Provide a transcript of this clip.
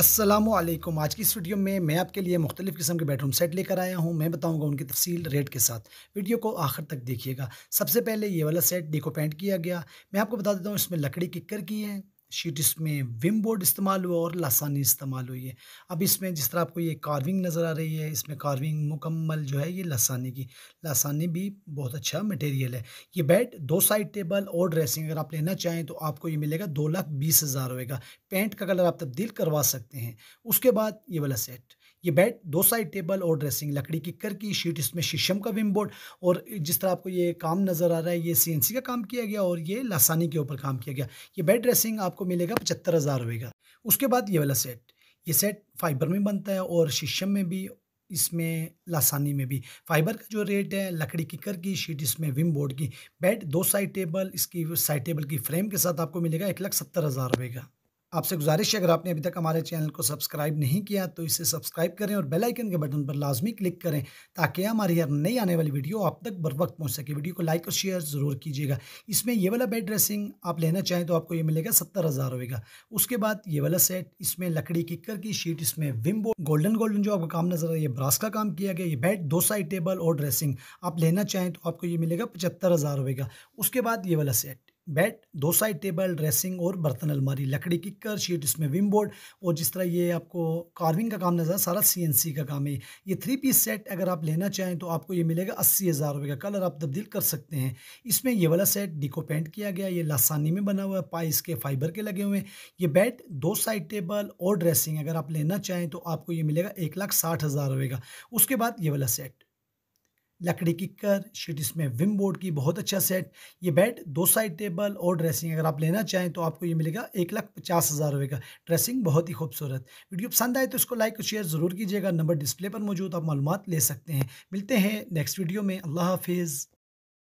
असलम आज की इस वीडियो में मैं आपके लिए मुख्तलिफ़ किस्म के बेडरूम सेट लेकर आया हूँ मैं बताऊँगा उनकी तफसील रेट के साथ वीडियो को आखिर तक देखिएगा सबसे पहले ये वाला सेट डिको पेंट किया गया मैं आपको बता देता हूँ इसमें लकड़ी किक्कर की है शीट इसमें विम बोर्ड इस्तेमाल हुआ और लासानी इस्तेमाल हुई है अब इसमें जिस तरह आपको ये कार्विंग नज़र आ रही है इसमें कार्विंग मुकम्मल जो है ये लासानी की लासानी भी बहुत अच्छा मटेरियल है ये बेड दो साइड टेबल और ड्रेसिंग अगर आप लेना चाहें तो आपको ये मिलेगा दो लाख बीस हज़ार होगा पेंट का कलर आप तब्दील करवा सकते हैं उसके बाद ये वाला सेट ये बेड दो साइड टेबल और ड्रेसिंग लकड़ी कर की शीट इसमें शीशम का विम बोर्ड और जिस तरह आपको ये काम नज़र आ रहा है ये सी का काम किया गया और ये लासानी के ऊपर काम किया गया ये बेड ड्रेसिंग आपको मिलेगा पचहत्तर हज़ार रुपये का उसके बाद ये वाला सेट ये सेट फाइबर में बनता है और शीशम में भी इसमें लासानी में भी फाइबर का जो रेट है लकड़ी कर की शीट इसमें विम बोर्ड की बेड दो साइड टेबल इसकी साइड टेबल की फ्रेम के साथ आपको मिलेगा एक लाख सत्तर हज़ार रुपये का आपसे गुजारिश है अगर आपने अभी तक हमारे चैनल को सब्सक्राइब नहीं किया तो इसे सब्सक्राइब करें और बेल आइकन के बटन पर लाजमी क्लिक करें ताकि हमारी हर नई आने वाली वीडियो आप तक बर वक्त पहुँच सके वीडियो को लाइक और शेयर ज़रूर कीजिएगा इसमें ये वाला बेड ड्रेसिंग आप लेना चाहें तो आपको ये मिलेगा सत्तर हज़ार होगा उसके बाद ये वाला सेट इसमें लकड़ी किकर की शीट इसमें विम्बो गोल्डन गोल्डन जो आपका काम नज़र आ रहा है ब्रास का काम किया गया ये बेड दो साइड टेबल और ड्रेसिंग आप लेना चाहें तो आपको ये मिलेगा पचहत्तर हज़ार होगा उसके बाद ये वाला सेट बेड दो साइड टेबल ड्रेसिंग और बर्तन अलमारी लकड़ी की कर शीट इसमें विम बोर्ड और जिस तरह ये आपको कार्विंग का काम नज़र सारा सीएनसी का काम है ये थ्री पीस सेट अगर आप लेना चाहें तो आपको ये मिलेगा अस्सी हज़ार रुपये का कलर आप तब्दील कर सकते हैं इसमें ये वाला सेट डिको पेंट किया गया ये लासानी में बना हुआ है पाइस के फाइबर के लगे हुए हैं ये बेड दो साइड टेबल और ड्रेसिंग अगर आप लेना चाहें तो आपको ये मिलेगा एक लाख साठ हज़ार रुपये का उसके बाद ये वाला सेट लकड़ी किकर शीट इसमें विम बोर्ड की बहुत अच्छा सेट ये बेड दो साइड टेबल और ड्रेसिंग अगर आप लेना चाहें तो आपको ये मिलेगा एक लाख पचास हज़ार रुपये का ड्रेसिंग बहुत ही खूबसूरत वीडियो पसंद आए तो इसको लाइक और शेयर ज़रूर कीजिएगा नंबर डिस्प्ले पर मौजूद आप मालूम ले सकते हैं मिलते हैं नेक्स्ट वीडियो में अल्लाह हाफिज़